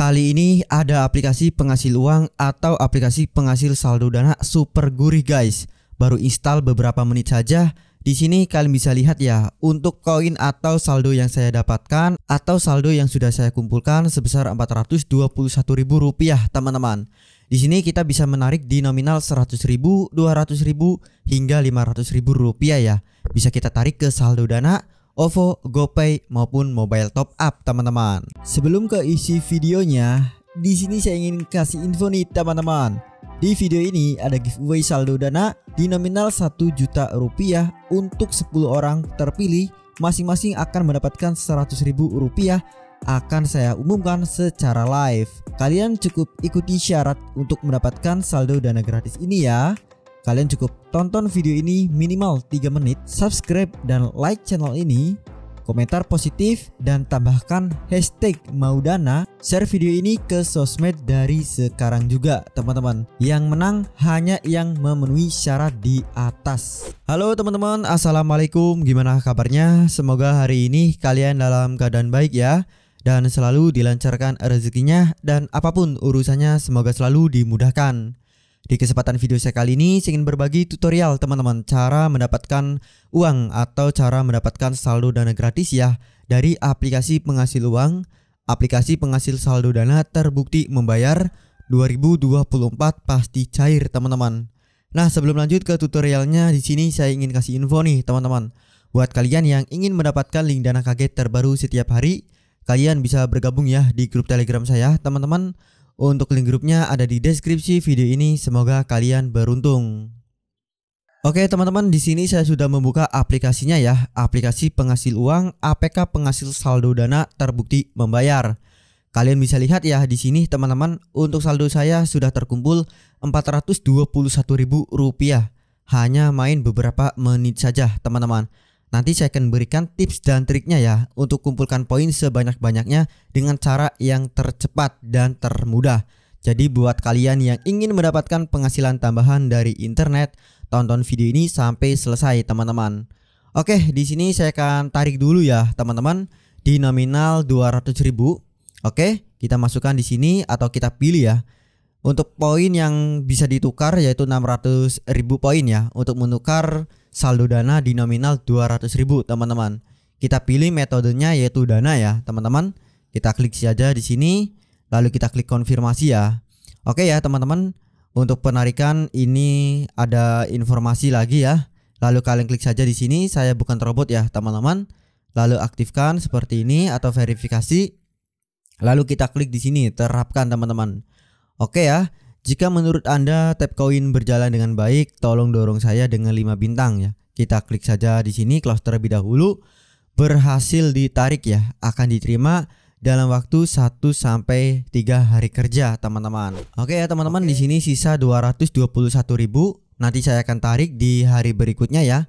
Kali ini ada aplikasi penghasil uang atau aplikasi penghasil saldo dana super gurih guys. Baru install beberapa menit saja. Di sini kalian bisa lihat ya untuk koin atau saldo yang saya dapatkan atau saldo yang sudah saya kumpulkan sebesar Rp421.000 teman-teman. Di sini kita bisa menarik di nominal Rp100.000, Rp200.000 hingga Rp500.000 ya. Bisa kita tarik ke saldo dana OVO, GoPay maupun mobile top up teman-teman. Sebelum ke isi videonya, di sini saya ingin kasih info nih teman-teman. Di video ini ada giveaway saldo dana di nominal 1 juta rupiah untuk 10 orang terpilih masing-masing akan mendapatkan 100 ribu rupiah akan saya umumkan secara live. Kalian cukup ikuti syarat untuk mendapatkan saldo dana gratis ini ya. Kalian cukup tonton video ini minimal 3 menit, subscribe dan like channel ini, komentar positif dan tambahkan hashtag maudana, share video ini ke sosmed dari sekarang juga teman-teman. Yang menang hanya yang memenuhi syarat di atas. Halo teman-teman, Assalamualaikum, gimana kabarnya? Semoga hari ini kalian dalam keadaan baik ya dan selalu dilancarkan rezekinya dan apapun urusannya semoga selalu dimudahkan. Di kesempatan video saya kali ini, saya ingin berbagi tutorial teman-teman cara mendapatkan uang atau cara mendapatkan saldo dana gratis ya dari aplikasi penghasil uang. Aplikasi penghasil saldo dana terbukti membayar 2024 pasti cair teman-teman. Nah sebelum lanjut ke tutorialnya, di sini saya ingin kasih info nih teman-teman. Buat kalian yang ingin mendapatkan link dana kaget terbaru setiap hari, kalian bisa bergabung ya di grup telegram saya teman-teman. Untuk link grupnya ada di deskripsi video ini. Semoga kalian beruntung. Oke teman-teman, di sini saya sudah membuka aplikasinya ya. Aplikasi penghasil uang APK penghasil saldo dana terbukti membayar. Kalian bisa lihat ya di sini teman-teman, untuk saldo saya sudah terkumpul Rp421.000. Hanya main beberapa menit saja teman-teman. Nanti saya akan berikan tips dan triknya ya untuk kumpulkan poin sebanyak-banyaknya dengan cara yang tercepat dan termudah. Jadi buat kalian yang ingin mendapatkan penghasilan tambahan dari internet, tonton video ini sampai selesai teman-teman. Oke, di sini saya akan tarik dulu ya teman-teman di nominal 200.000. Oke, kita masukkan di sini atau kita pilih ya untuk poin yang bisa ditukar yaitu 600 ribu poin ya untuk menukar saldo dana di nominal 200 ribu teman-teman kita pilih metodenya yaitu dana ya teman-teman kita klik saja di sini lalu kita klik konfirmasi ya oke ya teman-teman untuk penarikan ini ada informasi lagi ya lalu kalian klik saja di sini saya bukan robot ya teman-teman lalu aktifkan seperti ini atau verifikasi lalu kita klik di sini terapkan teman-teman Oke ya, jika menurut Anda koin berjalan dengan baik, tolong dorong saya dengan 5 bintang ya. Kita klik saja di sini close terlebih dahulu. Berhasil ditarik ya, akan diterima dalam waktu 1 sampai 3 hari kerja, teman-teman. Oke ya, teman-teman, di sini sisa 221.000. Nanti saya akan tarik di hari berikutnya ya.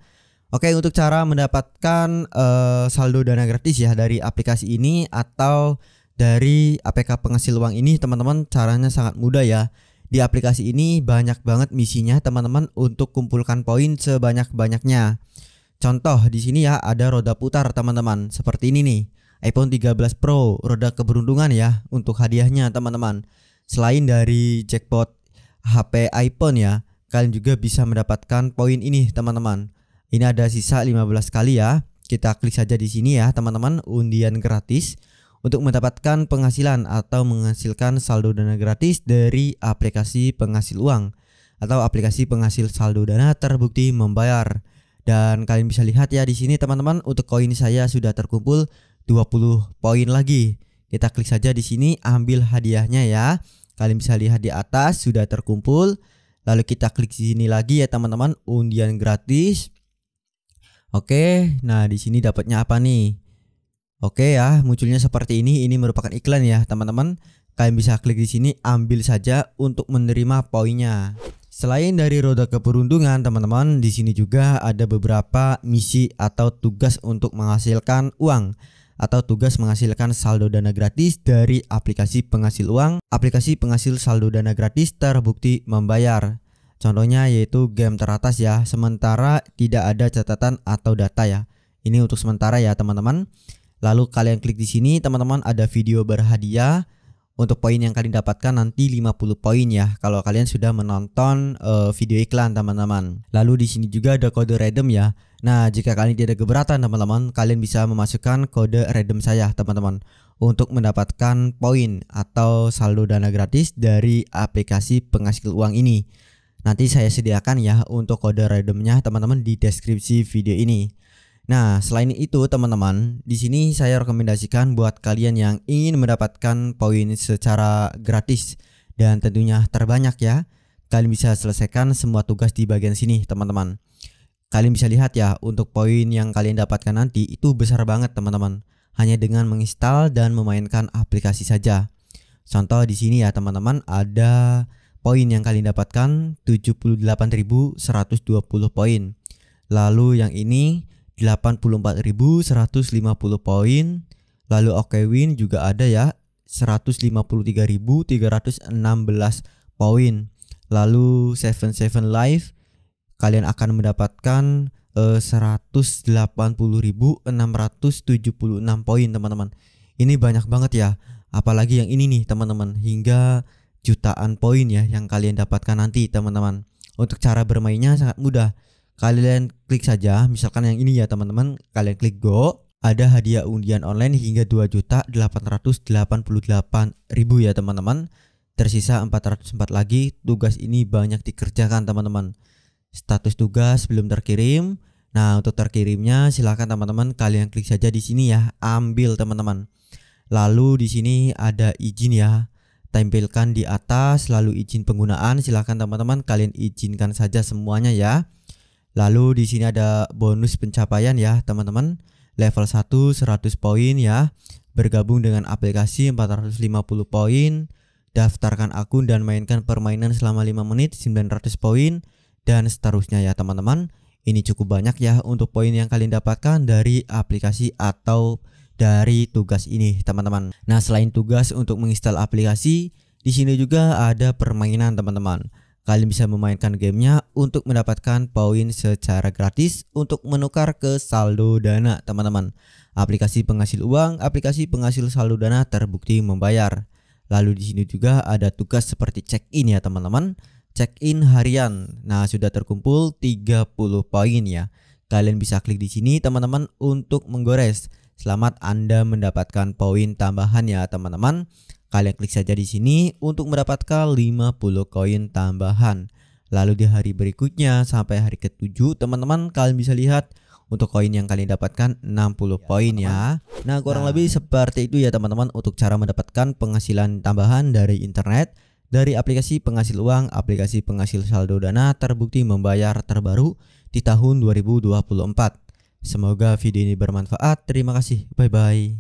Oke, untuk cara mendapatkan uh, saldo dana gratis ya dari aplikasi ini atau dari APK penghasil uang ini teman-teman caranya sangat mudah ya. Di aplikasi ini banyak banget misinya teman-teman untuk kumpulkan poin sebanyak-banyaknya. Contoh di sini ya ada roda putar teman-teman seperti ini nih. iPhone 13 Pro roda keberuntungan ya untuk hadiahnya teman-teman. Selain dari jackpot HP iPhone ya, kalian juga bisa mendapatkan poin ini teman-teman. Ini ada sisa 15 kali ya. Kita klik saja di sini ya teman-teman undian gratis untuk mendapatkan penghasilan atau menghasilkan saldo dana gratis dari aplikasi penghasil uang atau aplikasi penghasil saldo dana terbukti membayar. Dan kalian bisa lihat ya di sini teman-teman untuk koin saya sudah terkumpul 20 poin lagi. Kita klik saja di sini ambil hadiahnya ya. Kalian bisa lihat di atas sudah terkumpul. Lalu kita klik di sini lagi ya teman-teman undian gratis. Oke, nah di sini dapatnya apa nih? Oke ya, munculnya seperti ini. Ini merupakan iklan ya, teman-teman. Kalian bisa klik di sini, ambil saja untuk menerima poinnya. Selain dari roda keberuntungan, teman-teman, di sini juga ada beberapa misi atau tugas untuk menghasilkan uang atau tugas menghasilkan saldo dana gratis dari aplikasi penghasil uang. Aplikasi penghasil saldo dana gratis terbukti membayar. Contohnya yaitu game teratas ya, sementara tidak ada catatan atau data ya. Ini untuk sementara ya, teman-teman. Lalu kalian klik di sini teman-teman ada video berhadiah untuk poin yang kalian dapatkan nanti 50 poin ya kalau kalian sudah menonton uh, video iklan teman-teman. Lalu di sini juga ada kode redem ya. Nah, jika kalian tidak keberatan teman-teman, kalian bisa memasukkan kode redem saya teman-teman untuk mendapatkan poin atau saldo dana gratis dari aplikasi penghasil uang ini. Nanti saya sediakan ya untuk kode redeemnya teman-teman di deskripsi video ini. Nah, selain itu teman-teman, di sini saya rekomendasikan buat kalian yang ingin mendapatkan poin secara gratis dan tentunya terbanyak ya. Kalian bisa selesaikan semua tugas di bagian sini, teman-teman. Kalian bisa lihat ya, untuk poin yang kalian dapatkan nanti itu besar banget, teman-teman. Hanya dengan menginstal dan memainkan aplikasi saja. Contoh di sini ya, teman-teman, ada poin yang kalian dapatkan 78.120 poin. Lalu yang ini 84.150 poin. Lalu Okewin juga ada ya 153.316 poin. Lalu 77 Live kalian akan mendapatkan eh, 180.676 poin teman-teman. Ini banyak banget ya. Apalagi yang ini nih teman-teman hingga jutaan poin ya yang kalian dapatkan nanti teman-teman. Untuk cara bermainnya sangat mudah Kalian klik saja, misalkan yang ini ya teman-teman, kalian klik go, ada hadiah undian online hingga 2.888.000 ya teman-teman. Tersisa 404 lagi, tugas ini banyak dikerjakan teman-teman. Status tugas belum terkirim. Nah, untuk terkirimnya silahkan teman-teman kalian klik saja di sini ya, ambil teman-teman. Lalu di sini ada izin ya. Tempelkan di atas lalu izin penggunaan silahkan teman-teman kalian izinkan saja semuanya ya. Lalu di sini ada bonus pencapaian ya, teman-teman. Level 1 100 poin ya. Bergabung dengan aplikasi 450 poin. Daftarkan akun dan mainkan permainan selama 5 menit 900 poin dan seterusnya ya, teman-teman. Ini cukup banyak ya untuk poin yang kalian dapatkan dari aplikasi atau dari tugas ini, teman-teman. Nah, selain tugas untuk menginstal aplikasi, di sini juga ada permainan, teman-teman. Kalian bisa memainkan gamenya untuk mendapatkan poin secara gratis untuk menukar ke saldo dana teman-teman. Aplikasi penghasil uang, aplikasi penghasil saldo dana terbukti membayar. Lalu di sini juga ada tugas seperti check-in ya teman-teman. Check-in harian. Nah, sudah terkumpul 30 poin ya. Kalian bisa klik di sini teman-teman untuk menggores. Selamat Anda mendapatkan poin tambahan ya teman-teman. Kalian klik saja di sini untuk mendapatkan 50 koin tambahan. Lalu di hari berikutnya sampai hari ketujuh teman-teman kalian bisa lihat untuk koin yang kalian dapatkan 60 poin ya. ya. Nah, kurang nah. lebih seperti itu ya teman-teman untuk cara mendapatkan penghasilan tambahan dari internet dari aplikasi penghasil uang, aplikasi penghasil saldo dana terbukti membayar terbaru di tahun 2024. Semoga video ini bermanfaat. Terima kasih. Bye bye.